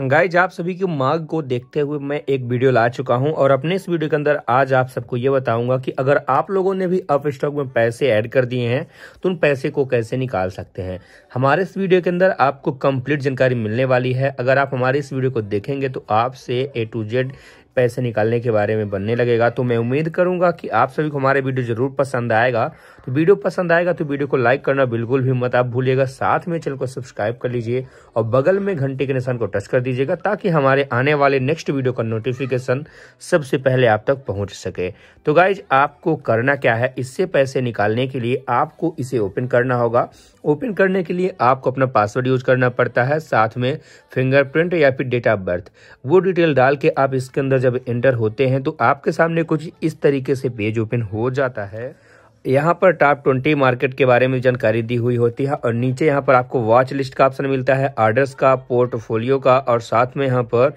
guys आप सभी की मांग को देखते हुए मैं एक वीडियो ला चुका हूं और अपने इस वीडियो के अंदर आज आप सबको ये बताऊंगा कि अगर आप लोगों ने भी अप स्टॉक में पैसे ऐड कर दिए हैं तो उन पैसे को कैसे निकाल सकते हैं हमारे इस वीडियो के अंदर आपको कंप्लीट जानकारी मिलने वाली है अगर आप हमारे इस वीडियो को देखेंगे तो आपसे ए टू जेड पैसे निकालने के बारे में बनने लगेगा तो मैं उम्मीद करूंगा कि आप सभी को हमारे वीडियो जरूर पसंद आएगा तो वीडियो पसंद आएगा तो वीडियो को लाइक करना बिल्कुल भी मत आप भूलिएगा साथ में चैनल को सब्सक्राइब कर लीजिए और बगल में घंटे के निशान को टच कर दीजिएगा ताकि हमारे आने वाले नेक्स्ट वीडियो का नोटिफिकेशन सबसे पहले आप तक पहुंच सके तो गाइज आपको करना क्या है इससे पैसे निकालने के लिए आपको इसे ओपन करना होगा ओपन करने के लिए आपको अपना पासवर्ड यूज करना पड़ता है साथ में फिंगरप्रिंट या फिर डेट ऑफ बर्थ वो डिटेल डाल के आप इसके अंदर जब एंटर होते हैं तो आपके सामने कुछ इस तरीके से पेज ओपन हो जाता है यहाँ पर टॉप ट्वेंटी मार्केट के बारे में जानकारी दी हुई होती है और नीचे यहाँ पर आपको वॉच लिस्ट का ऑप्शन मिलता है ऑर्डर्स का पोर्टफोलियो का और साथ में यहाँ पर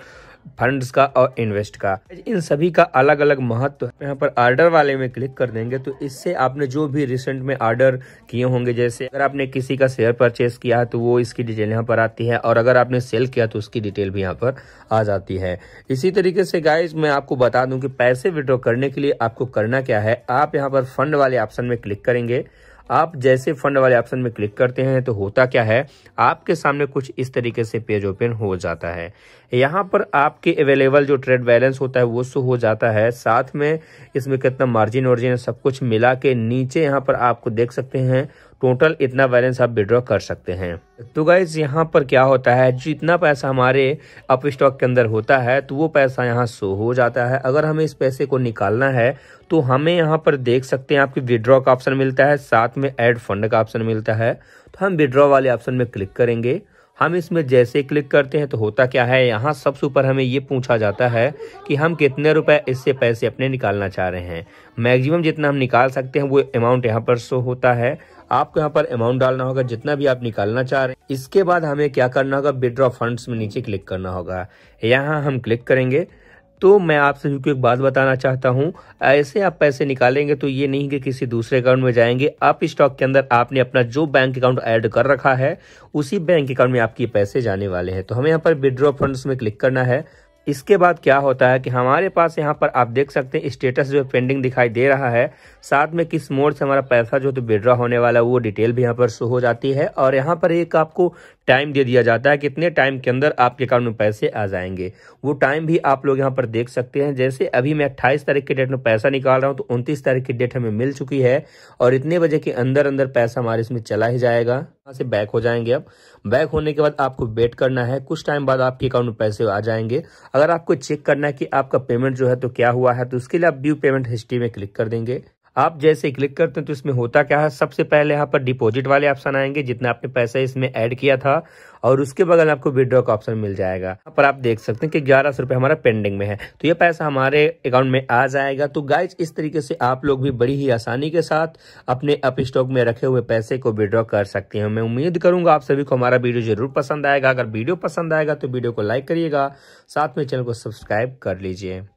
फंड्स का और इन्वेस्ट का इन सभी का अलग अलग महत्व है यहाँ पर आर्डर वाले में क्लिक कर देंगे तो इससे आपने जो भी रिसेंट में आर्डर किए होंगे जैसे अगर आपने किसी का शेयर परचेस किया तो वो इसकी डिटेल यहाँ पर आती है और अगर आपने सेल किया तो उसकी डिटेल भी यहाँ पर आ जाती है इसी तरीके से गाइज मैं आपको बता दूं कि पैसे विड्रॉ करने के लिए आपको करना क्या है आप यहाँ पर फंड वाले ऑप्शन में क्लिक करेंगे आप जैसे फंड वाले ऑप्शन में क्लिक करते हैं तो होता क्या है आपके सामने कुछ इस तरीके से पेज ओपन हो जाता है यहाँ पर आपके अवेलेबल जो ट्रेड बैलेंस होता है वो शो हो जाता है साथ में इसमें कितना मार्जिन वर्जिन सब कुछ मिला के नीचे यहाँ पर आपको देख सकते हैं टोटल इतना बैलेंस आप विड्रॉ कर सकते हैं तो गाइज यहाँ पर क्या होता है जितना पैसा हमारे अप स्टॉक के अंदर होता है तो वो पैसा यहाँ शो हो जाता है अगर हमें इस पैसे को निकालना है तो हमें यहाँ पर देख सकते हैं आपके विड्रॉ का ऑप्शन मिलता है साथ में एड फंड का ऑप्शन मिलता है तो हम विड्रॉ वाले ऑप्शन में क्लिक करेंगे हम इसमें जैसे क्लिक करते हैं तो होता क्या है यहाँ सबसे ऊपर हमें ये पूछा जाता है कि हम कितने रुपए इससे पैसे अपने निकालना चाह रहे हैं मैक्सिमम जितना हम निकाल सकते हैं वो अमाउंट यहाँ पर शो होता है आपको यहाँ पर अमाउंट डालना होगा जितना भी आप निकालना चाह रहे हैं इसके बाद हमें क्या करना होगा विड्रॉ फंड्स में नीचे क्लिक करना होगा यहाँ हम क्लिक करेंगे तो मैं आप सभी को एक बात बताना चाहता हूं ऐसे आप पैसे निकालेंगे तो ये नहीं कि किसी दूसरे अकाउंट में जाएंगे आप स्टॉक के अंदर आपने अपना जो बैंक अकाउंट ऐड कर रखा है उसी बैंक अकाउंट में आपके पैसे जाने वाले हैं तो हमें यहाँ पर विड्रॉ फंड्स में क्लिक करना है इसके बाद क्या होता है कि हमारे पास यहाँ पर आप देख सकते हैं स्टेटस जो पेंडिंग दिखाई दे रहा है साथ में किस मोड से हमारा पैसा जो तो विड्रॉ होने वाला है वो डिटेल भी यहाँ पर शो हो जाती है और यहाँ पर एक आपको टाइम दे दिया जाता है कितने टाइम के अंदर आपके अकाउंट में पैसे आ जाएंगे वो टाइम भी आप लोग यहाँ पर देख सकते हैं जैसे अभी मैं अट्ठाईस तारीख की डेट में पैसा निकाल रहा हूँ तो उनतीस तारीख की डेट हमें मिल चुकी है और इतने बजे के अंदर अंदर पैसा हमारे इसमें चला ही जाएगा यहाँ से बैक हो जाएंगे अब बैक होने के बाद आपको वेट करना है कुछ टाइम बाद आपके अकाउंट में पैसे आ जाएंगे अगर आपको चेक करना है कि आपका पेमेंट जो है तो क्या हुआ है तो उसके लिए आप व्यू पेमेंट हिस्ट्री में क्लिक कर देंगे आप जैसे क्लिक करते हैं तो इसमें होता क्या है सबसे पहले यहाँ पर डिपॉजिट वाले ऑप्शन आएंगे जितना आपने पैसा इसमें ऐड किया था और उसके बगल आपको विड्रॉ का ऑप्शन मिल जाएगा यहाँ पर आप देख सकते हैं कि ग्यारह सौ हमारा पेंडिंग में है तो ये पैसा हमारे अकाउंट में आ जाएगा तो गाइज इस तरीके से आप लोग भी बड़ी ही आसानी के साथ अपने अप स्टॉक में रखे हुए पैसे को विड्रॉ कर सकते हैं मैं उम्मीद करूंगा आप सभी को हमारा वीडियो जरूर पसंद आएगा अगर वीडियो पसंद आएगा तो वीडियो को लाइक करिएगा साथ में चैनल को सब्सक्राइब कर लीजिए